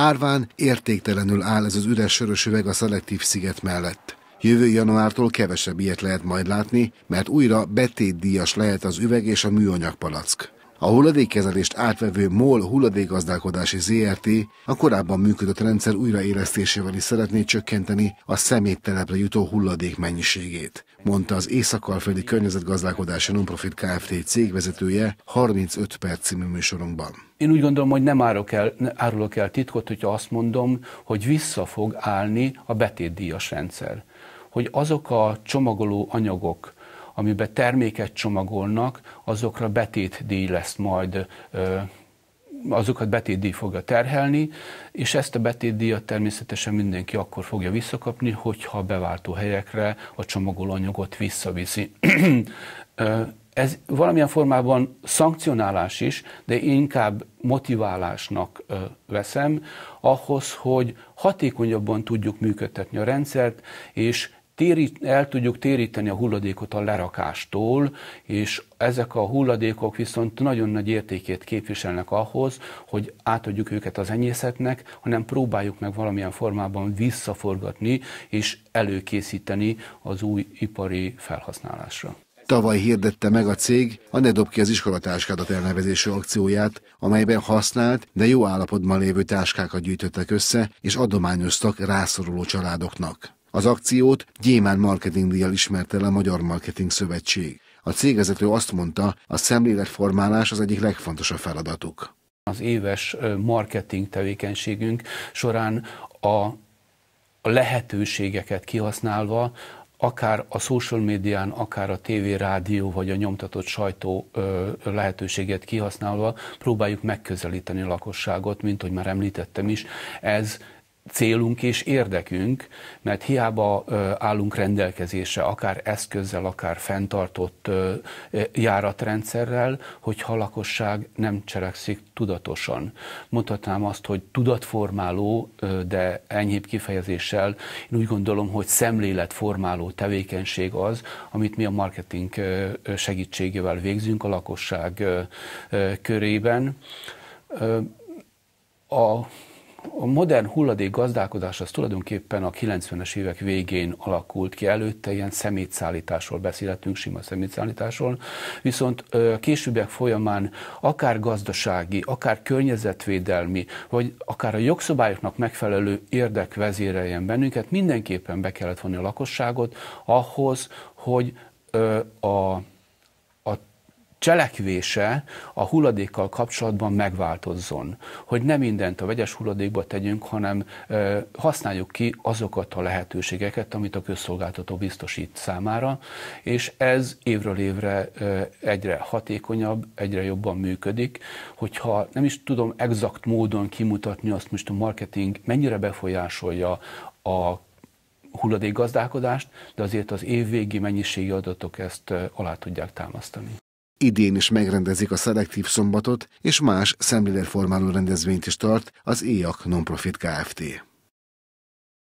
Árván értéktelenül áll ez az üres sörös üveg a szelektív sziget mellett. Jövő januártól kevesebb ilyet lehet majd látni, mert újra betétdíjas lehet az üveg és a műanyag palack. A hulladékkezelést átvevő MOL hulladékgazdálkodási ZRT a korábban működött rendszer újraélesztésével is szeretné csökkenteni a szeméttelepre jutó hulladék mennyiségét mondta az Észak-Alföldi Környezetgazdálkodási Nonprofit Kft. cégvezetője 35 perc című műsorunkban. Én úgy gondolom, hogy nem árulok el, nem árulok el titkot, hogyha azt mondom, hogy vissza fog állni a betétdíjas rendszer. Hogy azok a csomagoló anyagok, amiben terméket csomagolnak, azokra betétdíj lesz majd ö, azokat betétdíj fogja terhelni, és ezt a betétdíjat természetesen mindenki akkor fogja visszakapni, hogyha a beváltó helyekre a csomagolóanyagot visszaviszi. Ez valamilyen formában szankcionálás is, de inkább motiválásnak veszem, ahhoz, hogy hatékonyabban tudjuk működtetni a rendszert, és térít, el tudjuk téríteni a hulladékot a lerakástól, és ezek a hulladékok viszont nagyon nagy értékét képviselnek ahhoz, hogy átadjuk őket az enyészetnek, hanem próbáljuk meg valamilyen formában visszaforgatni és előkészíteni az új ipari felhasználásra. Tavaly hirdette meg a cég a Ne dob ki az iskolatáskádat elnevezésű akcióját, amelyben használt, de jó állapotban lévő táskákat gyűjtöttek össze, és adományoztak rászoruló családoknak. Az akciót Gyémán díjjal ismerte el a Magyar Marketing Szövetség. A cégvezető azt mondta, a szemléletformálás az egyik legfontosabb feladatuk. Az éves marketing tevékenységünk során a lehetőségeket kihasználva akár a social médián, akár a TV, rádió vagy a nyomtatott sajtó lehetőséget kihasználva próbáljuk megközelíteni a lakosságot, mint hogy már említettem is. Ez célunk és érdekünk, mert hiába állunk rendelkezésre, akár eszközzel, akár fenntartott járatrendszerrel, hogyha a lakosság nem cselekszik tudatosan. Mondhatnám azt, hogy tudatformáló, de enyhébb kifejezéssel én úgy gondolom, hogy szemléletformáló tevékenység az, amit mi a marketing segítségével végzünk a lakosság körében. A a modern hulladék gazdálkodás az tulajdonképpen a 90-es évek végén alakult ki, előtte ilyen szemétszállításról beszéltünk, sima szemétszállításról, viszont későbbiek folyamán akár gazdasági, akár környezetvédelmi, vagy akár a jogszabályoknak megfelelő érdek vezéreljen bennünket, mindenképpen be kellett vonni a lakosságot ahhoz, hogy a cselekvése a hulladékkal kapcsolatban megváltozzon. Hogy nem mindent a vegyes hulladékba tegyünk, hanem e, használjuk ki azokat a lehetőségeket, amit a közszolgáltató biztosít számára, és ez évről évre e, egyre hatékonyabb, egyre jobban működik, hogyha nem is tudom exakt módon kimutatni azt most a marketing mennyire befolyásolja a hulladékgazdálkodást, de azért az évvégi mennyiségi adatok ezt alá tudják támasztani. Idén is megrendezik a szelektív szombatot, és más szemléletformáló rendezvényt is tart az IAK e Nonprofit Kft.